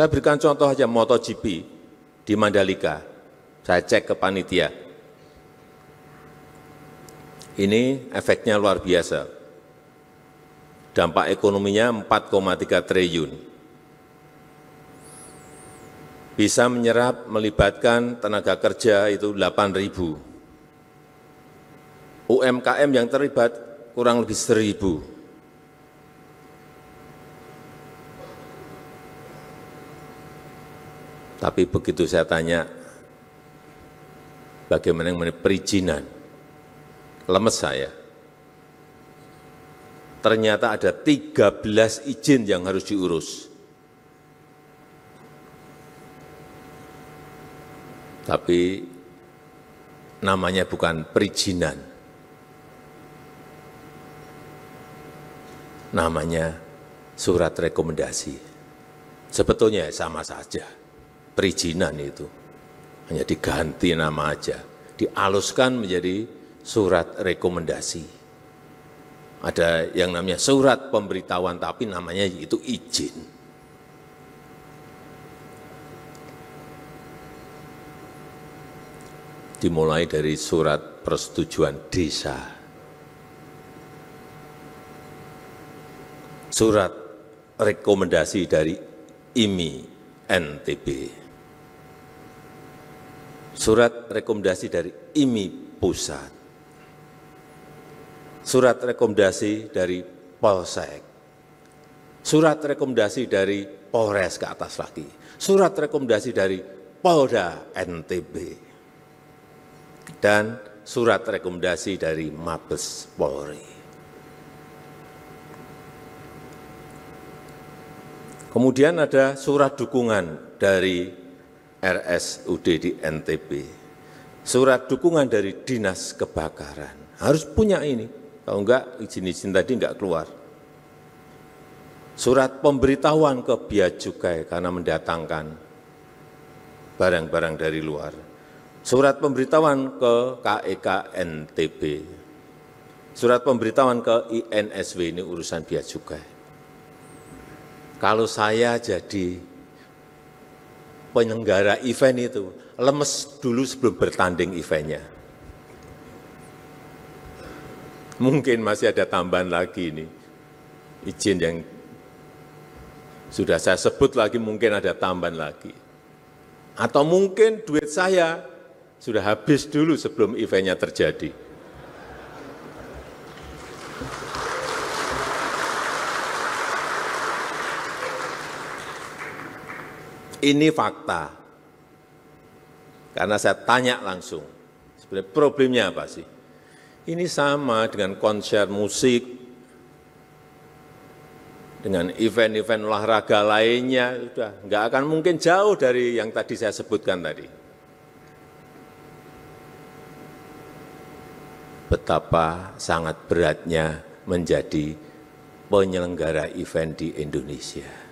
Saya berikan contoh aja MotoGP di Mandalika. Saya cek ke panitia. Ini efeknya luar biasa. Dampak ekonominya 4,3 triliun. Bisa menyerap melibatkan tenaga kerja itu 8 ribu. UMKM yang terlibat kurang lebih 1.000. Tapi begitu saya tanya, bagaimana mengenai perizinan, lemes saya. Ternyata ada 13 izin yang harus diurus. Tapi namanya bukan perizinan. Namanya surat rekomendasi. Sebetulnya sama saja perizinan itu. Hanya diganti nama aja, dialuskan menjadi surat rekomendasi. Ada yang namanya surat pemberitahuan, tapi namanya itu izin. Dimulai dari surat persetujuan desa. Surat rekomendasi dari IMI NTB. Surat rekomendasi dari IMI Pusat. Surat rekomendasi dari Polsek. Surat rekomendasi dari Polres ke atas lagi. Surat rekomendasi dari Polda NTB. Dan surat rekomendasi dari Mabes Polri. Kemudian ada surat dukungan dari RSUD di NTB, surat dukungan dari dinas kebakaran. Harus punya ini, kalau enggak izin-izin tadi enggak keluar. Surat pemberitahuan ke Bia cukai karena mendatangkan barang-barang dari luar. Surat pemberitahuan ke KEK NTB. Surat pemberitahuan ke INSW ini urusan Bia cukai. Kalau saya jadi penyelenggara event itu lemes dulu sebelum bertanding eventnya. Mungkin masih ada tambahan lagi ini, izin yang sudah saya sebut lagi mungkin ada tambahan lagi. Atau mungkin duit saya sudah habis dulu sebelum eventnya terjadi. Ini fakta. Karena saya tanya langsung, sebenarnya problemnya apa sih? Ini sama dengan konser musik, dengan event-event olahraga lainnya, sudah nggak akan mungkin jauh dari yang tadi saya sebutkan tadi. Betapa sangat beratnya menjadi penyelenggara event di Indonesia.